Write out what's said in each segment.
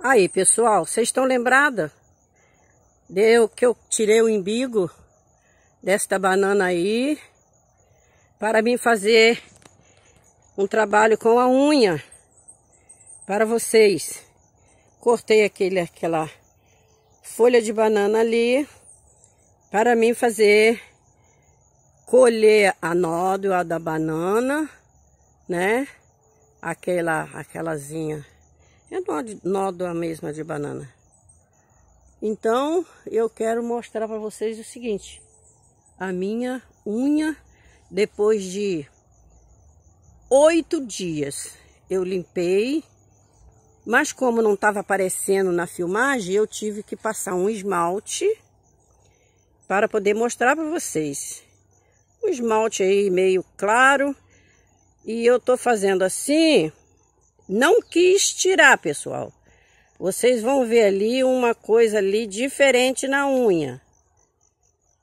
Aí, pessoal, vocês estão lembrada? Deu que eu tirei o embigo desta banana aí para mim fazer um trabalho com a unha para vocês. Cortei aquele, aquela folha de banana ali para mim fazer colher a nódoa da banana, né? Aquela, aquelazinha é nódoa mesma de banana. Então, eu quero mostrar para vocês o seguinte. A minha unha, depois de oito dias, eu limpei. Mas como não estava aparecendo na filmagem, eu tive que passar um esmalte para poder mostrar para vocês. Um esmalte aí meio claro. E eu tô fazendo assim não quis tirar, pessoal. Vocês vão ver ali uma coisa ali diferente na unha.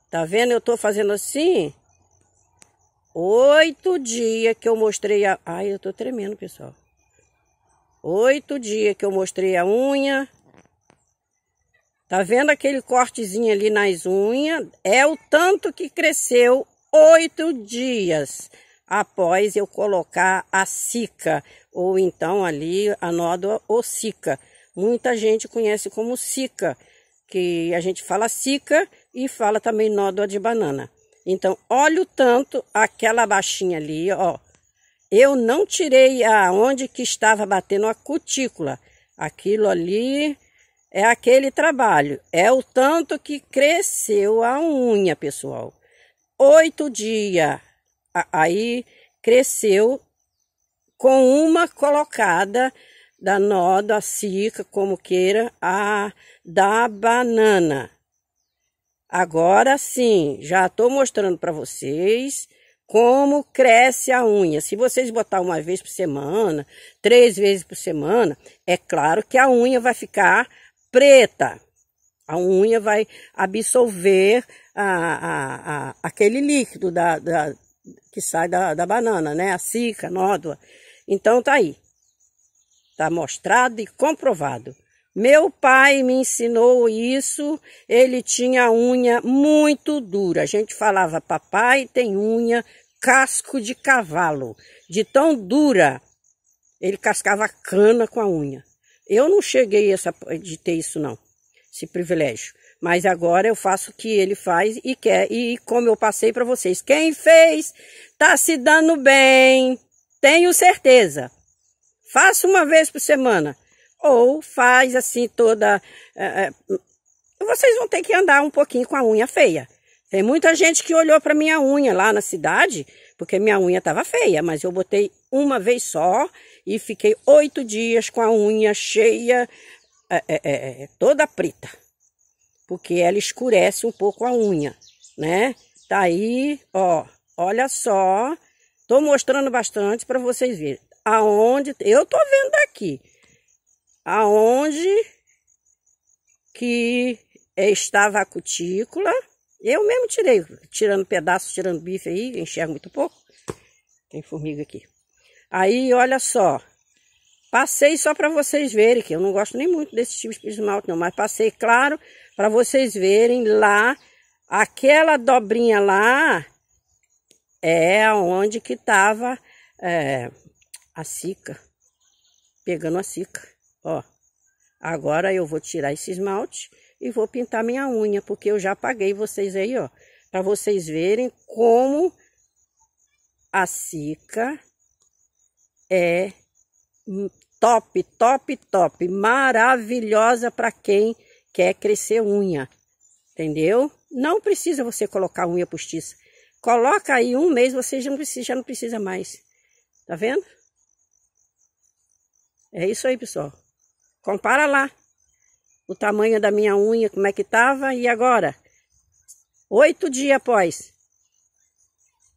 Tá vendo? Eu tô fazendo assim. Oito dias que eu mostrei a... Ai, eu tô tremendo, pessoal. Oito dias que eu mostrei a unha. Tá vendo aquele cortezinho ali nas unhas? É o tanto que cresceu oito dias após eu colocar a sica, ou então ali a nódoa ou sica. Muita gente conhece como sica, que a gente fala sica e fala também nódoa de banana. Então, olha o tanto aquela baixinha ali, ó. Eu não tirei aonde que estava batendo a cutícula. Aquilo ali é aquele trabalho. É o tanto que cresceu a unha, pessoal. Oito dias aí cresceu com uma colocada da nó, da cica, como queira, a da banana. Agora sim, já estou mostrando para vocês como cresce a unha. Se vocês botar uma vez por semana, três vezes por semana, é claro que a unha vai ficar preta. A unha vai absorver a, a, a, aquele líquido da, da, que sai da, da banana, né? A cica, a nódoa. Então tá aí. Tá mostrado e comprovado. Meu pai me ensinou isso. Ele tinha unha muito dura. A gente falava, papai tem unha casco de cavalo, de tão dura. Ele cascava cana com a unha. Eu não cheguei a essa, de ter isso, não, esse privilégio. Mas agora eu faço o que ele faz e quer. E como eu passei para vocês, quem fez tá se dando bem. Tenho certeza. Faça uma vez por semana. Ou faz assim toda. É, é vocês vão ter que andar um pouquinho com a unha feia. Tem muita gente que olhou para minha unha lá na cidade, porque minha unha estava feia, mas eu botei uma vez só e fiquei oito dias com a unha cheia, é, é, é, é toda preta porque ela escurece um pouco a unha, né? Tá aí, ó, olha só, tô mostrando bastante para vocês verem. Aonde, eu tô vendo aqui, aonde que estava a cutícula, eu mesmo tirei, tirando pedaços, tirando bife aí, enxergo muito pouco. Tem formiga aqui. Aí, olha só, Passei só para vocês verem, que eu não gosto nem muito desse tipo de esmalte não, mas passei, claro, para vocês verem lá, aquela dobrinha lá é onde que estava é, a cica, pegando a cica, ó. Agora eu vou tirar esse esmalte e vou pintar minha unha, porque eu já apaguei vocês aí, ó, para vocês verem como a cica é top, top, top, maravilhosa para quem quer crescer unha, entendeu? Não precisa você colocar unha postiça. Coloca aí um mês, você já não precisa, já não precisa mais. Tá vendo? É isso aí, pessoal. Compara lá o tamanho da minha unha, como é que tava e agora. Oito dias após.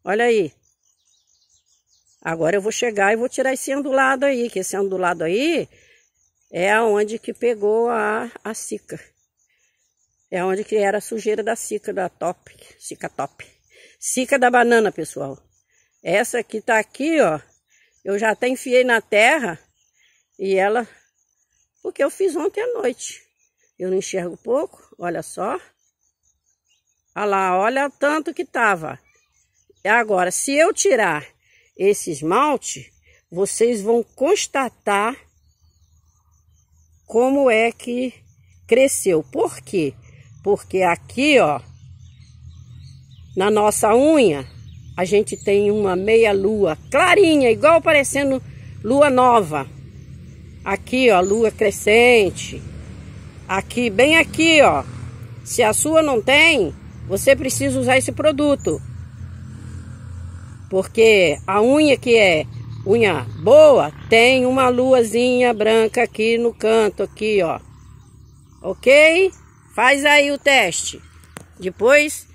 Olha aí. Agora eu vou chegar e vou tirar esse andulado aí, que esse andulado aí é aonde que pegou a, a cica. É onde que era a sujeira da cica, da top, cica top. Cica da banana, pessoal. Essa que tá aqui, ó, eu já até enfiei na terra e ela... Porque eu fiz ontem à noite. Eu não enxergo pouco, olha só. Olha lá, olha o tanto que tava. Agora, se eu tirar esse esmalte, vocês vão constatar como é que cresceu. Por quê? Porque aqui, ó, na nossa unha, a gente tem uma meia lua clarinha, igual parecendo lua nova. Aqui, ó, lua crescente. Aqui, bem aqui, ó. Se a sua não tem, você precisa usar esse produto. Porque a unha que é unha boa tem uma luazinha branca aqui no canto, aqui, ó. Ok? Faz aí o teste. Depois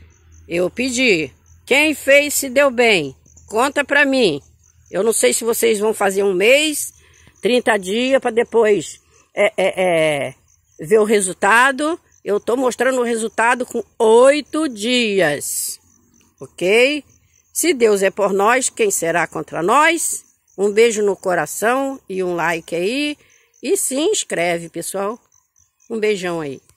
eu pedi. Quem fez se deu bem? Conta pra mim. Eu não sei se vocês vão fazer um mês, 30 dias, para depois é, é, é, ver o resultado. Eu tô mostrando o resultado com oito dias, ok? Se Deus é por nós, quem será contra nós? Um beijo no coração e um like aí. E se inscreve, pessoal. Um beijão aí.